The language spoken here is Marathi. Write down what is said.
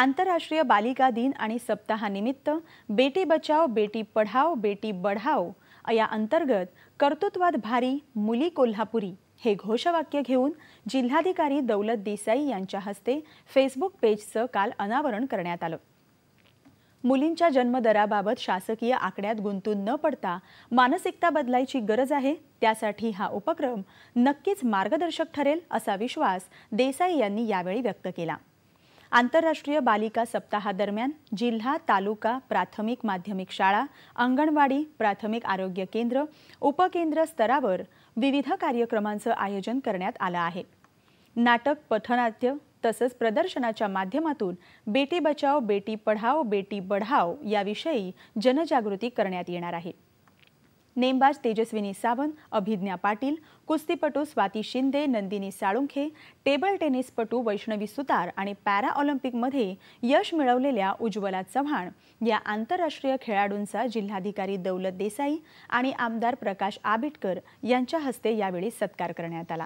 आंतरराष्ट्रीय बालिका दिन आणि सप्ताहानिमित्त बेटी बचाओ बेटी पढाओ बेटी बढाओ या अंतर्गत कर्तृत्वात भारी मुली कोल्हापुरी हे घोषवाक्य घेऊन जिल्हाधिकारी दौलत देसाई यांच्या हस्ते फेसबुक पेजचं काल अनावरण करण्यात आलं मुलींच्या जन्मदराबाबत शासकीय आकड्यात गुंतून न पडता मानसिकता बदलायची गरज आहे त्यासाठी हा उपक्रम नक्कीच मार्गदर्शक ठरेल असा विश्वास देसाई यांनी यावेळी व्यक्त केला आंतरराष्ट्रीय बालिका सप्ताहादरम्यान जिल्हा तालुका प्राथमिक माध्यमिक शाळा अंगणवाडी प्राथमिक आरोग्य केंद्र उपकेंद्र स्तरावर विविध कार्यक्रमांचं आयोजन करण्यात आलं आहे नाटक पथनाट्य तसंच प्रदर्शनाच्या माध्यमातून बेटी बचाओ बेटी पढाओ बेटी बढाओ याविषयी जनजागृती करण्यात येणार आहे नेमबाज तेजस्विनी सावंत अभिज्ञा पाटील कुस्तीपटू स्वाती शिंदे नंदिनी साळुंखे टेबल टेनिसपटू वैष्णवी सुतार आणि पॅरा ऑलिम्पिकमध्ये यश मिळवलेल्या उज्ज्वला चव्हाण या आंतरराष्ट्रीय खेळाडूंचा जिल्हाधिकारी दौलत देसाई आणि आमदार प्रकाश आबिटकर यांच्या हस्ते यावेळी सत्कार करण्यात आला